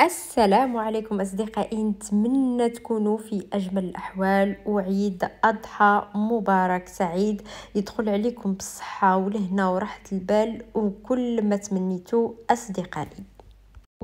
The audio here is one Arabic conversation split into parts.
السلام عليكم أصدقائي نتمنى تكونوا في أجمل الأحوال وعيد أضحى مبارك سعيد يدخل عليكم بالصحة والهنا وراحة البال وكل ما تمنيتو أصدقائي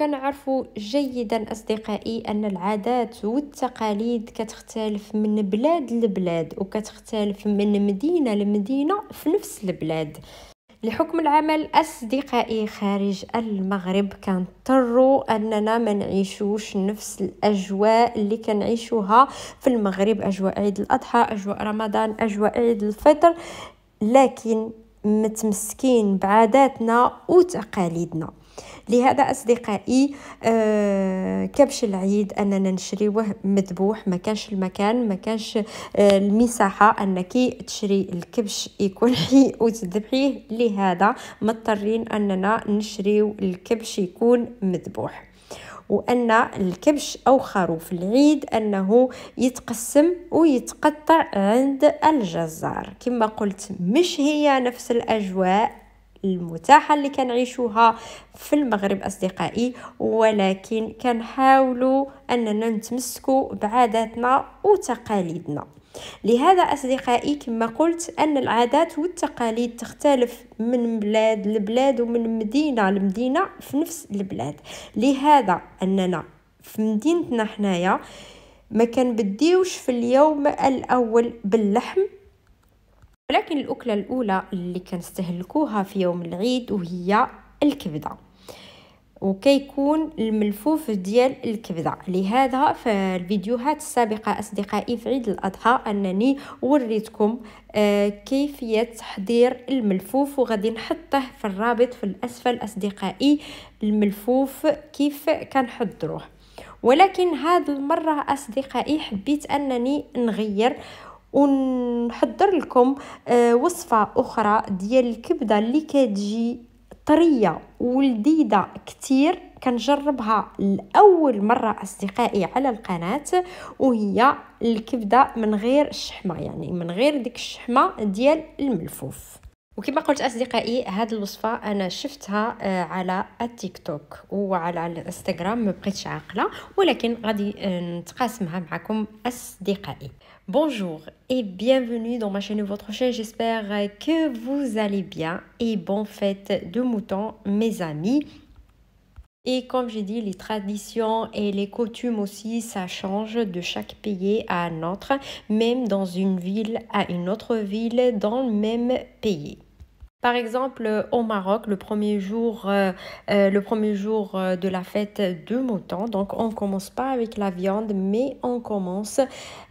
عرفوا جيدا أصدقائي أن العادات والتقاليد كتختلف من بلاد لبلاد وكتختلف من مدينة لمدينة في نفس البلاد لحكم العمل أصدقائي خارج المغرب كنضطروا أننا ما نعيشوش نفس الأجواء اللي كنعيشوها في المغرب أجواء عيد الأضحى أجواء رمضان أجواء عيد الفطر لكن متمسكين بعاداتنا وتقاليدنا لهذا أصدقائي آه، كبش العيد أننا نشريوه مذبوح ما كانش المكان ما كانش آه، المساحة أنك تشري الكبش يكون حي وتذبحيه لهذا مضطرين أننا نشريو الكبش يكون مذبوح وان الكبش او خروف العيد انه يتقسم ويتقطع عند الجزار كما قلت مش هي نفس الاجواء المتاحة اللي كنعيشوها في المغرب أصدقائي ولكن كنحاولوا أننا نتمسكوا بعاداتنا وتقاليدنا لهذا أصدقائي كما قلت أن العادات والتقاليد تختلف من بلاد لبلاد ومن مدينة لمدينة في نفس البلاد لهذا أننا في مدينتنا حنايا ما بديوش في اليوم الأول باللحم ولكن الأكلة الأولى اللي كنستهلكوها في يوم العيد وهي الكبدة وكيكون الملفوف ديال الكبدة لهذا في الفيديوهات السابقة أصدقائي في عيد الأضحى أنني وريتكم آه، كيفية تحضير الملفوف وغادي نحطه في الرابط في الأسفل أصدقائي الملفوف كيف كنحضروه ولكن هذه المرة أصدقائي حبيت أنني نغير ونحضر لكم آه، وصفه اخرى ديال الكبده اللي كتجي طريه ولذيذه كتير كنجربها لاول مره اصدقائي على القناه وهي الكبده من غير الشحمه يعني من غير ديك الشحمه ديال الملفوف وكما قلت اصدقائي هاد الوصفه انا شفتها آه، على التيك توك وعلى الانستغرام ما بقيتش عاقله ولكن غادي آه، نتقاسمها معكم اصدقائي Bonjour et bienvenue dans ma chaîne Votre chaîne. J'espère que vous allez bien et bonne fête de mouton, mes amis. Et comme j'ai dit, les traditions et les coutumes aussi, ça change de chaque pays à un autre, même dans une ville à une autre ville dans le même pays. Par exemple, euh, au Maroc, le premier jour, euh, euh, le premier jour de la fête de Mouton, donc on commence pas avec la viande, mais on commence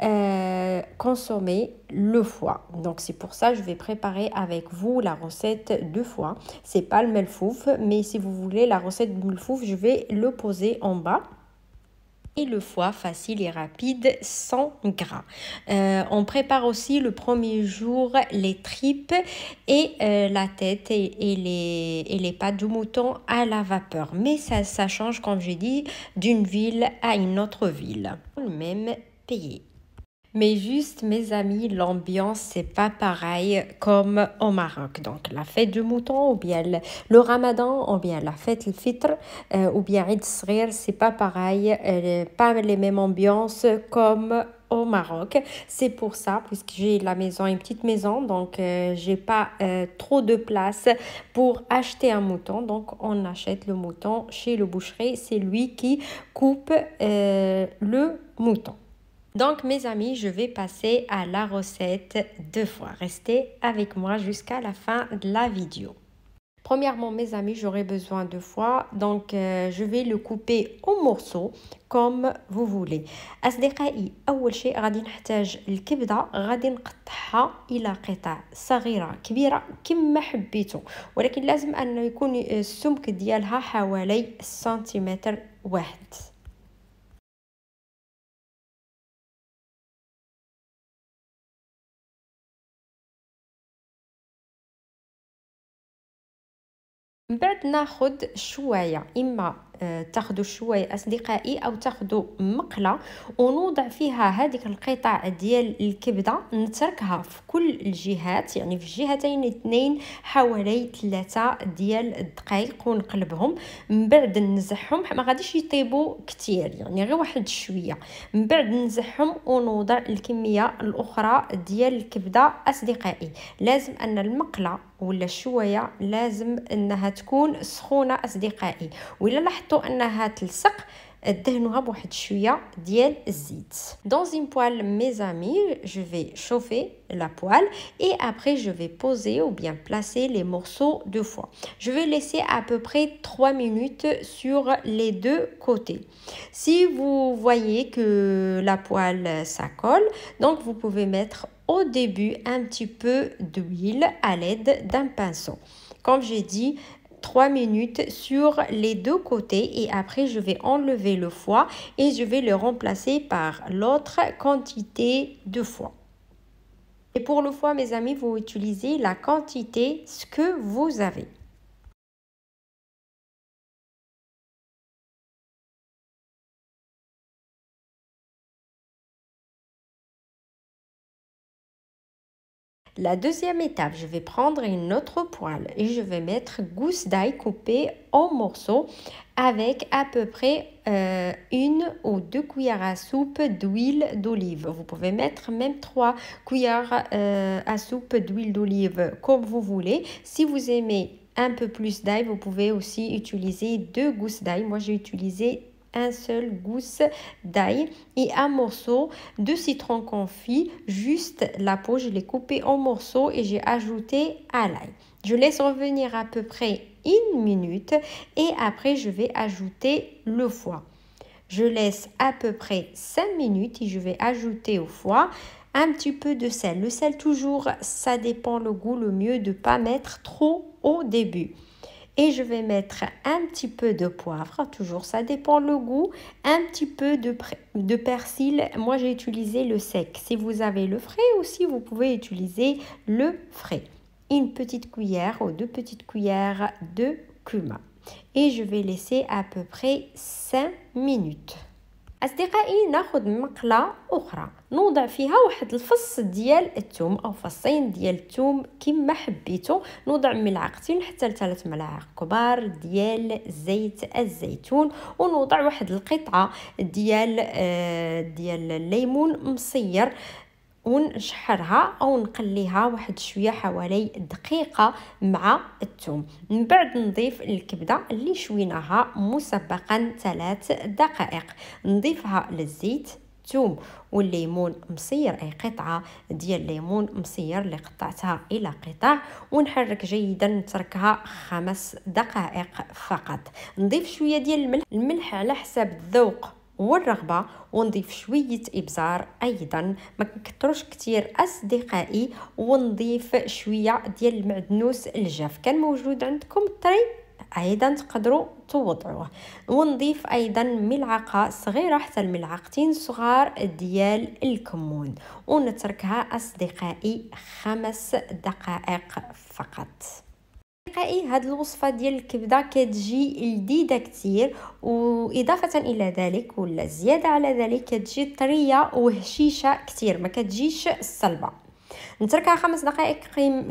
à consommer le foie. Donc c'est pour ça que je vais préparer avec vous la recette de foie. C'est pas le melfouf, mais si vous voulez la recette de melfouf, je vais le poser en bas et le foie facile et rapide sans gras. Euh, on prépare aussi le premier jour les tripes et euh, la tête et, les, les pattes du mouton à la vapeur. Mais ça, change, comme j'ai dit, d'une ville à une autre ville. le même pays. Mais juste, mes amis, l'ambiance, c'est pas pareil comme au Maroc. Donc, la fête du mouton, ou bien le, ramadan, ou bien la fête le fitr, euh, ou bien Eid Srir, c'est pas pareil, euh, pas les mêmes ambiances comme au Maroc. C'est pour ça, puisque j'ai la maison, une petite maison, donc euh, j'ai pas trop de place pour acheter un mouton. Donc on achète le mouton chez le boucheret. C'est lui qui coupe le mouton. Donc mes amis, je vais passer à la recette deux fois. Restez avec moi jusqu'à la fin de la vidéo. Premièrement, mes amis, j'aurai besoin de foie, donc euh, je vais le couper en morceaux comme vous voulez. أصدقائي أول شيء غادي نحتاج الكبدة غادي نقطعها إلى قطع sarira, kbira, كما حبيتو ولكن لازم أنه يكون السمك ديالها حوالي سنتيمتر واحد من بعد ناخد شوايه اما تاخذوا شوي اصدقائي او تاخذوا مقله ونوضع فيها هذيك القطع ديال الكبده نتركها في كل الجهات يعني في الجهتين اثنين حوالي ثلاثة ديال الدقائق ونقلبهم من بعد نزعهم ما غاديش يطيبوا كتير يعني غير واحد شويه من بعد نزعهم ونوضع الكميه الاخرى ديال الكبده اصدقائي لازم ان المقله ولا الشوايه لازم انها تكون سخونه اصدقائي ولا لاحظت dans une poêle mes amis je vais chauffer la poêle et après je vais poser ou bien placer les morceaux de foie je vais laisser à peu près trois minutes sur les deux côtés si vous voyez que la poêle ça colle donc vous pouvez mettre au début un petit peu d'huile à l'aide d'un pinceau comme j'ai dit, 3 minutes sur les deux côtés et après je vais enlever le foie et je vais le remplacer par l'autre quantité de foie. Et pour le foie mes amis vous utilisez la quantité ce que vous avez. La deuxième étape, je vais prendre une autre poêle et je vais mettre gousse d'ail coupé en morceaux avec à peu près euh, une ou deux cuillères à soupe d'huile d'olive. Vous pouvez mettre même trois cuillères euh, à soupe d'huile d'olive comme vous voulez. Si vous aimez un peu plus d'ail, vous pouvez aussi utiliser deux gousses d'ail. Moi, j'ai utilisé un seul gousse d'ail et un morceau de citron confit. Juste la peau, je l'ai coupé en morceaux et j'ai ajouté à l'ail. Je laisse revenir à peu près une minute et après je vais ajouter le foie. Je laisse à peu près 5 minutes et je vais ajouter au foie un petit peu de sel. Le sel toujours, ça dépend le goût, le mieux de ne pas mettre trop au début et je vais mettre un petit peu de poivre, toujours ça dépend le goût, un petit peu de, de persil. Moi j'ai utilisé le sec. Si vous avez le frais aussi, vous pouvez utiliser le frais. Une petite cuillère ou deux petites cuillères de cumin. Et je vais laisser à peu près 5 minutes. اصدقائي ناخذ مقله اخرى نوضع فيها واحد الفص ديال الثوم او فصين ديال الثوم كما حبيتو نوضع ملعقتين حتى لثلاث ملاعق كبار ديال زيت الزيتون ونوضع واحد القطعه ديال آه، ديال الليمون مصير ونشحرها او نقليها واحد شويه حوالي دقيقه مع الثوم من بعد نضيف الكبده اللي شويناها مسبقا ثلاث دقائق نضيفها للزيت الثوم والليمون مصير اي قطعه ديال الليمون مصير اللي قطعتها الى قطع ونحرك جيدا نتركها خمس دقائق فقط نضيف شويه ديال الملح الملح على حسب الذوق والرغبة ونضيف شوية إبزار أيضا ما كنكتروش كتير أصدقائي ونضيف شوية ديال المعدنوس الجاف كان موجود عندكم الطري ايضا تقدروا توضعوه ونضيف ايضا ملعقه صغيره حتى الملعقتين صغار ديال الكمون ونتركها اصدقائي خمس دقائق فقط اصدقائي هاد الوصفه ديال الكبده كتجي لذيذه كتير واضافه الى ذلك ولا زياده على ذلك كتجي طريه وهشيشه كتير ما كتجيش صلبة نتركها خمس دقائق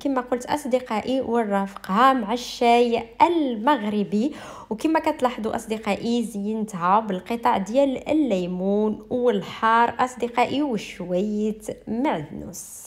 كما قلت اصدقائي ونرافقها مع الشاي المغربي وكما كتلاحظوا اصدقائي زينتها بالقطع ديال الليمون والحار اصدقائي وشويه معدنوس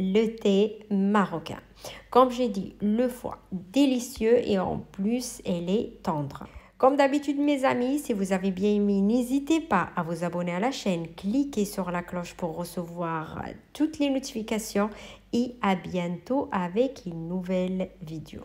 le thé marocain. Comme j'ai dit, le foie délicieux et en plus, elle est tendre. Comme d'habitude mes amis, si vous avez bien aimé, n'hésitez pas à vous abonner à la chaîne, cliquez sur la cloche pour recevoir toutes les notifications et à bientôt avec une nouvelle vidéo.